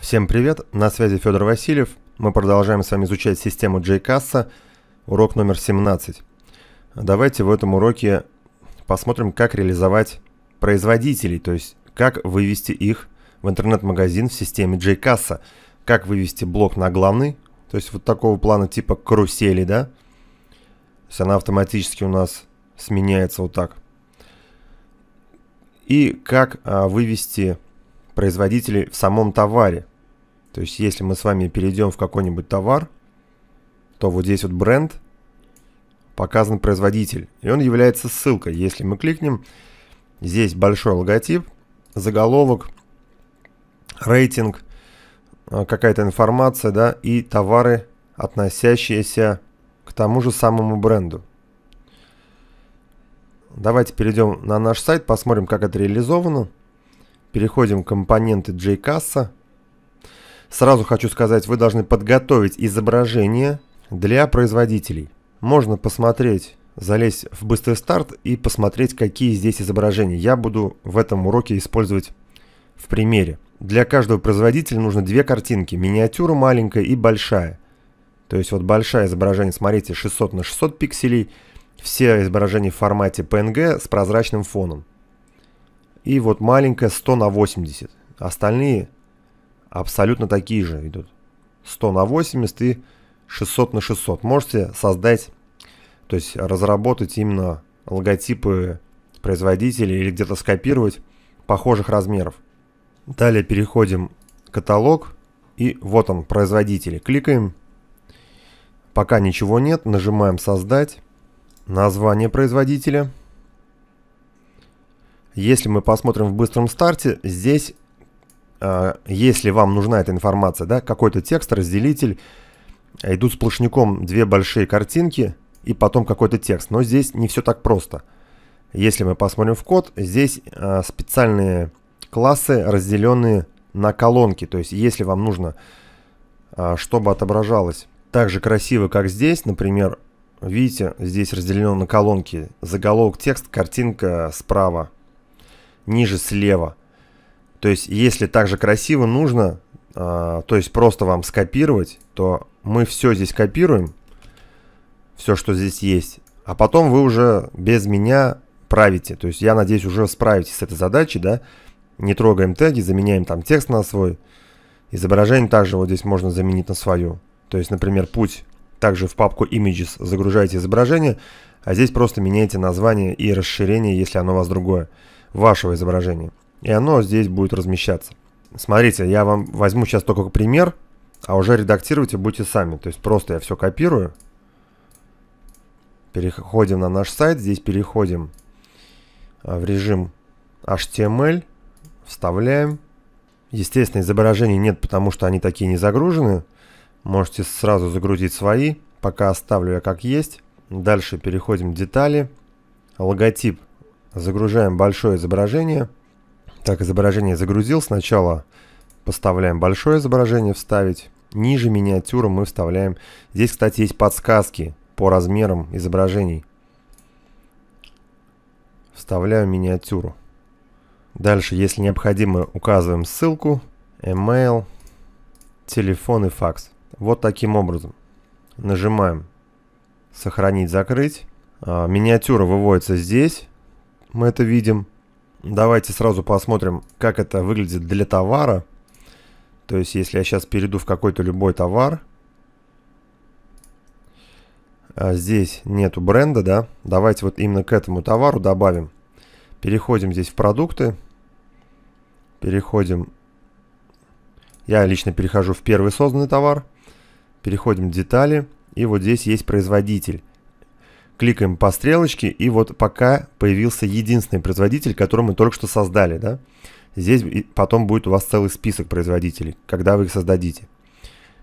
Всем привет, на связи Федор Васильев. Мы продолжаем с вами изучать систему JCassa, урок номер 17. Давайте в этом уроке посмотрим, как реализовать производителей, то есть как вывести их в интернет-магазин в системе JCassa, как вывести блок на главный, то есть вот такого плана типа карусели, да, то есть она автоматически у нас сменяется вот так, и как а, вывести производителей в самом товаре. То есть, если мы с вами перейдем в какой-нибудь товар, то вот здесь вот бренд, показан производитель, и он является ссылкой. Если мы кликнем, здесь большой логотип, заголовок, рейтинг, э, какая-то информация, да, и товары, относящиеся к тому же самому бренду. Давайте перейдем на наш сайт, посмотрим, как это реализовано. Переходим к компоненты JCasA. Сразу хочу сказать, вы должны подготовить изображение для производителей. Можно посмотреть, залезть в быстрый старт и посмотреть, какие здесь изображения. Я буду в этом уроке использовать в примере. Для каждого производителя нужно две картинки. Миниатюра маленькая и большая. То есть вот большое изображение, смотрите, 600 на 600 пикселей. Все изображения в формате PNG с прозрачным фоном. И вот маленькая 100 на 80. Остальные абсолютно такие же идут. 100 на 80 и 600 на 600. Можете создать, то есть разработать именно логотипы производителей или где-то скопировать похожих размеров. Далее переходим в каталог. И вот он, производители. Кликаем. Пока ничего нет, нажимаем создать. Название производителя. Если мы посмотрим в быстром старте, здесь, э, если вам нужна эта информация, да, какой-то текст, разделитель, э, идут сплошняком две большие картинки и потом какой-то текст. Но здесь не все так просто. Если мы посмотрим в код, здесь э, специальные классы, разделенные на колонки. То есть, если вам нужно, э, чтобы отображалось так же красиво, как здесь, например, видите, здесь разделено на колонки заголовок, текст, картинка справа ниже слева. То есть, если так же красиво нужно, а, то есть просто вам скопировать, то мы все здесь копируем, все, что здесь есть, а потом вы уже без меня правите. То есть, я надеюсь, уже справитесь с этой задачей, да, не трогаем теги, заменяем там текст на свой. Изображение также вот здесь можно заменить на свою. То есть, например, путь также в папку Images загружаете изображение, а здесь просто меняете название и расширение, если оно у вас другое вашего изображения. И оно здесь будет размещаться. Смотрите, я вам возьму сейчас только пример, а уже редактируйте будете сами. То есть просто я все копирую. Переходим на наш сайт. Здесь переходим а, в режим HTML. Вставляем. Естественно, изображений нет, потому что они такие не загружены. Можете сразу загрузить свои. Пока оставлю я как есть. Дальше переходим в детали. Логотип Загружаем большое изображение. Так, изображение загрузил. Сначала поставляем большое изображение «Вставить». Ниже миниатюры мы вставляем. Здесь, кстати, есть подсказки по размерам изображений. Вставляю миниатюру. Дальше, если необходимо, указываем ссылку, email, телефон и факс. Вот таким образом. Нажимаем «Сохранить, закрыть». А, миниатюра выводится здесь мы это видим. Давайте сразу посмотрим, как это выглядит для товара. То есть, если я сейчас перейду в какой-то любой товар, а здесь нету бренда, да, давайте вот именно к этому товару добавим. Переходим здесь в продукты, переходим, я лично перехожу в первый созданный товар, переходим в детали, и вот здесь есть производитель кликаем по стрелочке, и вот пока появился единственный производитель, который мы только что создали, да. Здесь потом будет у вас целый список производителей, когда вы их создадите.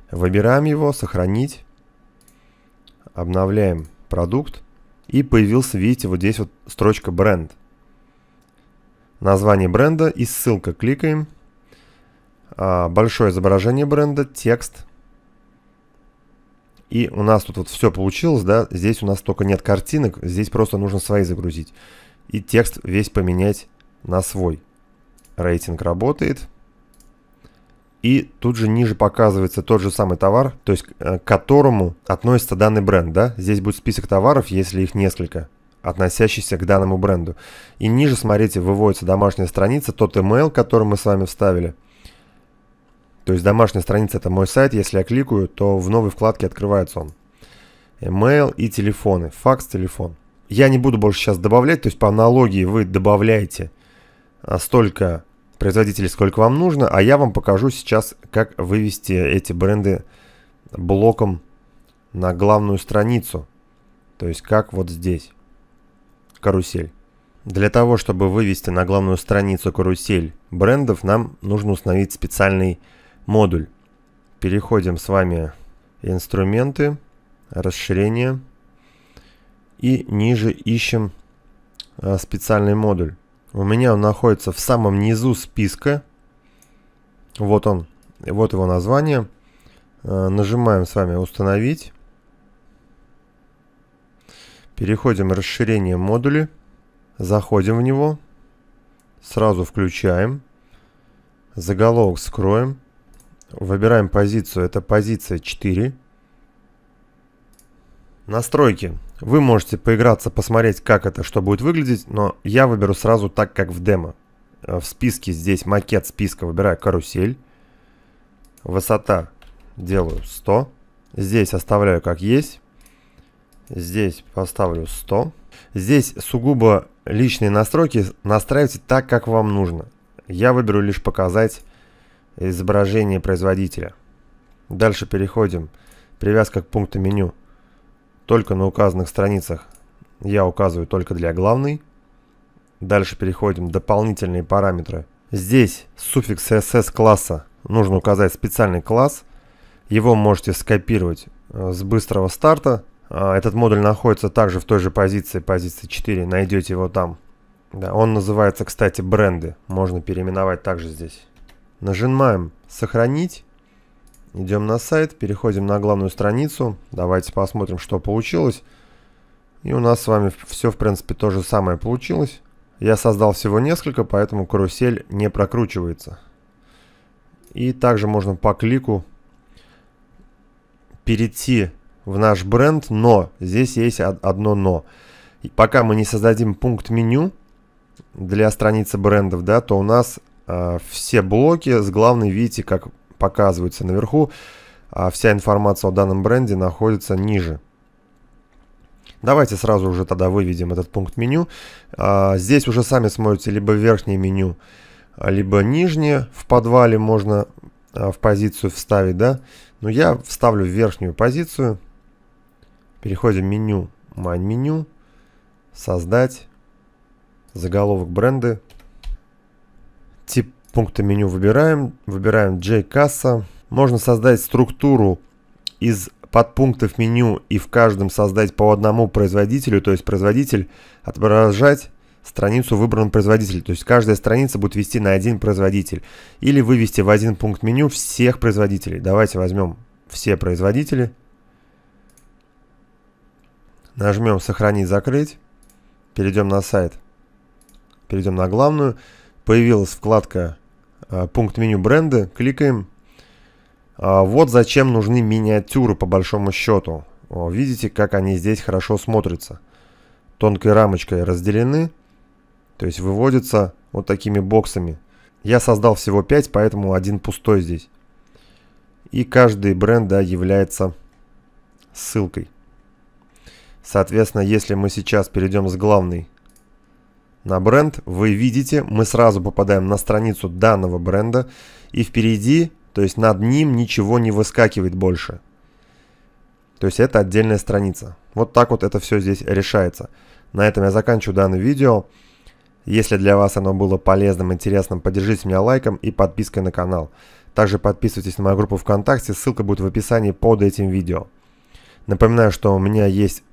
Выбираем его, сохранить, обновляем продукт, и появился, видите, вот здесь вот строчка бренд. Название бренда и ссылка кликаем. А, большое изображение бренда, текст, и у нас тут вот все получилось, да, здесь у нас только нет картинок, здесь просто нужно свои загрузить. И текст весь поменять на свой. Рейтинг работает. И тут же ниже показывается тот же самый товар, то есть э, к которому относится данный бренд, да. Здесь будет список товаров, если их несколько, относящихся к данному бренду. И ниже, смотрите, выводится домашняя страница, тот email, который мы с вами вставили – то есть домашняя страница это мой сайт. Если я кликаю, то в новой вкладке открывается он. Email и телефоны. Факс, телефон. Я не буду больше сейчас добавлять. То есть по аналогии вы добавляете а, столько производителей, сколько вам нужно. А я вам покажу сейчас, как вывести эти бренды блоком на главную страницу. То есть как вот здесь. Карусель. Для того, чтобы вывести на главную страницу карусель брендов, нам нужно установить специальный модуль. Переходим с вами инструменты, расширение и ниже ищем а, специальный модуль. У меня он находится в самом низу списка. Вот он, вот его название. А, нажимаем с вами «Установить». Переходим в расширение модули. Заходим в него. Сразу включаем. Заголовок скроем. Выбираем позицию. Это позиция 4. Настройки. Вы можете поиграться, посмотреть, как это, что будет выглядеть, но я выберу сразу так, как в демо. Э, в списке здесь макет списка выбираю карусель. Высота делаю 100. Здесь оставляю как есть. Здесь поставлю 100. Здесь сугубо личные настройки настраивайте так, как вам нужно. Я выберу лишь показать изображение производителя. Дальше переходим. Привязка к пункту меню. Только на указанных страницах я указываю только для главной. Дальше переходим. Дополнительные параметры. Здесь суффикс css класса. Нужно указать специальный класс. Его можете скопировать э, с быстрого старта. А, этот модуль находится также в той же позиции, позиции 4. Найдете его там. Да, он называется, кстати, бренды. Можно переименовать также здесь. Нажимаем «Сохранить». Идем на сайт, переходим на главную страницу. Давайте посмотрим, что получилось. И у нас с вами все, в принципе, то же самое получилось. Я создал всего несколько, поэтому карусель не прокручивается. И также можно по клику перейти в наш бренд, но здесь есть одно но. И пока мы не создадим пункт меню для страницы брендов, да, то у нас Э, все блоки с главной, видите, как показываются наверху, а вся информация о данном бренде находится ниже. Давайте сразу уже тогда выведем этот пункт меню. А, здесь уже сами смотрите либо верхнее меню, либо нижнее. В подвале можно а, в позицию вставить, да? Но я вставлю в верхнюю позицию. Переходим в меню, майн меню, создать, заголовок бренды, Тип пункта меню выбираем. Выбираем J-касса. Можно создать структуру из подпунктов меню и в каждом создать по одному производителю, то есть производитель отображать страницу выбранного производителя. То есть каждая страница будет вести на один производитель. Или вывести в один пункт меню всех производителей. Давайте возьмем все производители. Нажмем «Сохранить», «Закрыть». Перейдем на сайт. Перейдем на главную появилась вкладка а, «Пункт меню бренды». Кликаем. А, вот зачем нужны миниатюры по большому счету. Видите, как они здесь хорошо смотрятся. Тонкой рамочкой разделены. То есть выводятся вот такими боксами. Я создал всего 5, поэтому один пустой здесь. И каждый бренд да, является ссылкой. Соответственно, если мы сейчас перейдем с главной на бренд, вы видите, мы сразу попадаем на страницу данного бренда и впереди, то есть над ним ничего не выскакивает больше. То есть это отдельная страница. Вот так вот это все здесь решается. На этом я заканчиваю данное видео. Если для вас оно было полезным, интересным, поддержите меня лайком и подпиской на канал. Также подписывайтесь на мою группу ВКонтакте, ссылка будет в описании под этим видео. Напоминаю, что у меня есть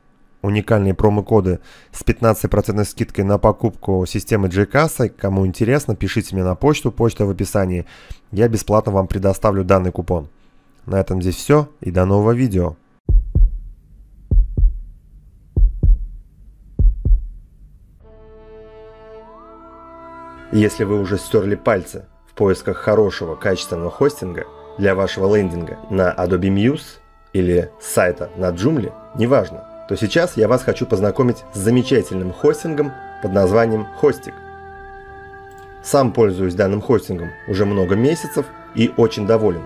уникальные промокоды с 15% скидкой на покупку системы g Кому интересно, пишите мне на почту, почта в описании. Я бесплатно вам предоставлю данный купон. На этом здесь все и до нового видео. Если вы уже стерли пальцы в поисках хорошего качественного хостинга для вашего лендинга на Adobe Muse или сайта на Joomla, неважно – то сейчас я вас хочу познакомить с замечательным хостингом под названием Хостик. Сам пользуюсь данным хостингом уже много месяцев и очень доволен.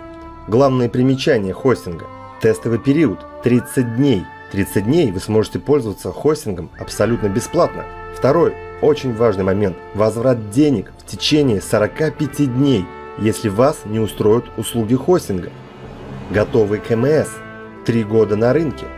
Главное примечание хостинга – тестовый период – 30 дней. 30 дней вы сможете пользоваться хостингом абсолютно бесплатно. Второй очень важный момент – возврат денег в течение 45 дней, если вас не устроят услуги хостинга. Готовый КМС – 3 года на рынке –